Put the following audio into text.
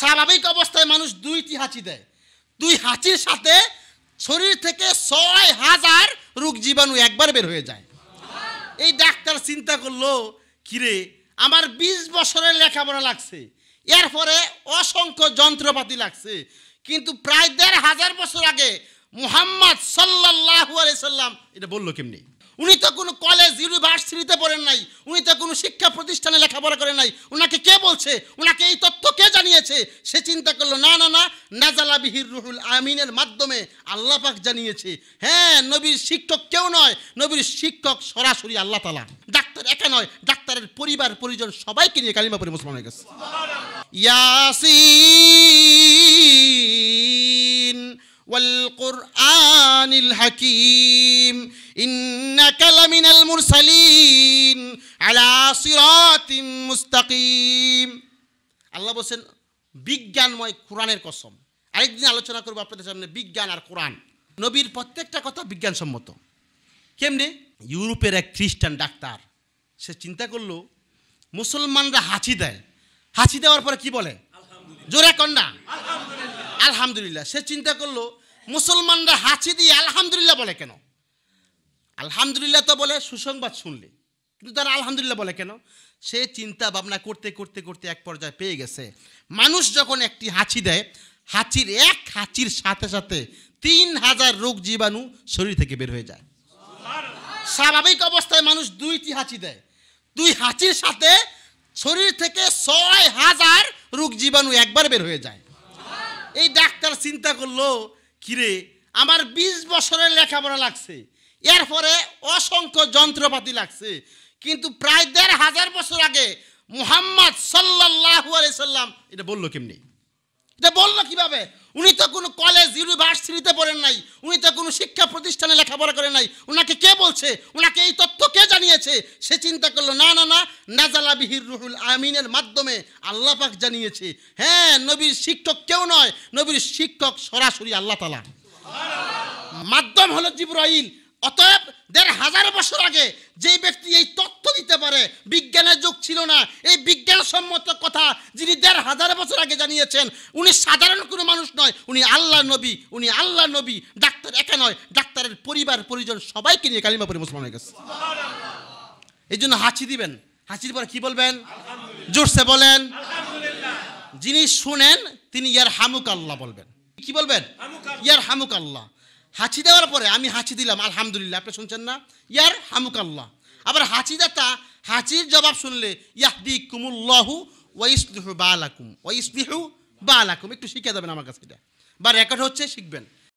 স্বাভাবিক অবস্থায় মানুষ দুইটি হাঁচি দেয় দুই হাঁচির সাথে শরীর থেকে ছয় হাজার রোগ জীবাণু একবার বের হয়ে যায় এই ডাক্তার চিন্তা করলো কিরে আমার বিশ বছরের লেখাপড়া লাগছে এরপরে অসংখ্য যন্ত্রপাতি লাগছে কিন্তু প্রায় দেড় হাজার বছর আগে মুহাম্মদ সাল্লাহ সাল্লাম এটা বললো কেমনি উনি তো কোনো কলেজ ইউনিভার্সিটিতে পড়েন নাই উনি তো কোনো শিক্ষা প্রতিষ্ঠানে লেখাপড়া করেন নাই ওনাকে কে বলছে ওনাকে এই তথ্য সে চিন্তা করলো না না না নাজালা বিহির রুহুল আমিনের মাধ্যমে আল্লাহ পাক জানিয়েছে হ্যাঁ নবীর শিক্ষক কেউ নয় নবীর শিক্ষক সরাসরি আল্লাহ তালা ডাক্তার একা নয় ডাক্তারের পরিবার পরিজন সবাইকে নিয়ে কালিমা পরে মুসলমান হয়ে গেছে ইয়াসিন والقرآن الحكيم إنك لمن المرسلين على صراط مستقيم الله بسن বিজ্ঞানময় কোরআনের কসম আরেকদিন আলোচনা করবো আপনাদের সামনে বিজ্ঞান আর কোরআন নবীর প্রত্যেকটা কথা বিজ্ঞানসম্মত কেমনে ইউরোপের এক খ্রিস্টান ডাক্তার সে চিন্তা করলো মুসলমানরা হাঁচি দেয় হাঁচি দেওয়ার পরে কি বলে জোরে কন্যা আলহামদুলিল্লাহ সে চিন্তা করলো মুসলমানরা হাঁচি দিয়ে আলহামদুলিল্লাহ বলে কেন আলহামদুলিল্লাহ তো বলে সুসংবাদ শুনলে কিন্তু তারা আলহামদুলিল্লাহ বলে কেন সে চিন্তা ভাবনা করতে করতে করতে এক পর্যায়ে পেয়ে গেছে মানুষ যখন একটি হাঁচি দেয় হাঁচির এক হাঁচির সাথে সাথে তিন হাজার রোগ জীবাণু শরীর থেকে বের হয়ে যায় স্বাভাবিক অবস্থায় মানুষ দুইটি হাঁচি দেয় দুই হাঁচির সাথে শরীর থেকে ছয় হাজার রোগ জীবাণু একবার বের হয়ে যায় এই ডাক্তার চিন্তা করলো কিরে আমার বিশ বছরের লেখাপড়া লাগছে এরপরে অসংখ্য যন্ত্রপাতি লাগছে কিন্তু প্রায় দেড় হাজার বছর আগে মুহাম্মদ সাল্লাহ আলি সাল্লাম এটা বললো কেমনি এটা বললো কিভাবে উনি তো কোনো কলেজ ইউনিভার্সিটিতে পড়েন নাই উনি তো কোনো শিক্ষা প্রতিষ্ঠানে লেখাপড়া করেন নাই ওনাকে কে বলছে ওনাকে এই তথ্য কে জানিয়েছে সে চিন্তা করলো না না না নাজালা বিহির রুহুল আমিনের মাধ্যমে আল্লাহ পাক জানিয়েছে হ্যাঁ নবীর শিক্ষক কেউ নয় নবীর শিক্ষক সরাসরি আল্লাহ তালা মাধ্যম হলো জিব্রাইল অতএব দেড় হাজার বছর আগে যেই ব্যক্তি এই ছিল না এই বিজ্ঞানসম্মত কথা যিনি দেড় হাজার বছর আগে জানিয়েছেন উনি সাধারণ কোনো মানুষ নয় উনি আল্লাহ নবী উনি আল্লাহ নবী ডাক্তার একা নয় ডাক্তারের পরিবার পরিজন সবাইকে নিয়ে কালিমা মুসলমান হয়ে গেছে এই জন্য হাঁচি দিবেন হাঁচির পরে কি বলবেন জোরসে বলেন যিনি শুনেন তিনি ইয়ার হামুক আল্লাহ বলবেন কি বলবেন ইয়ার হামুক আল্লাহ হাঁচি দেওয়ার পরে আমি হাঁচি দিলাম আলহামদুলিল্লাহ আপনি শুনছেন না ইয়ার হামুক আল্লাহ আবার দাতা হাঁচির জবাব শুনলে ইয়াহদি কুমুল্লাহু ওয়াইসলিহু বা আলাকুম ওয়াইসলিহু বা আলাকুম একটু শিখে দেবেন আমার কাছে এটা বা রেকর্ড হচ্ছে শিখবেন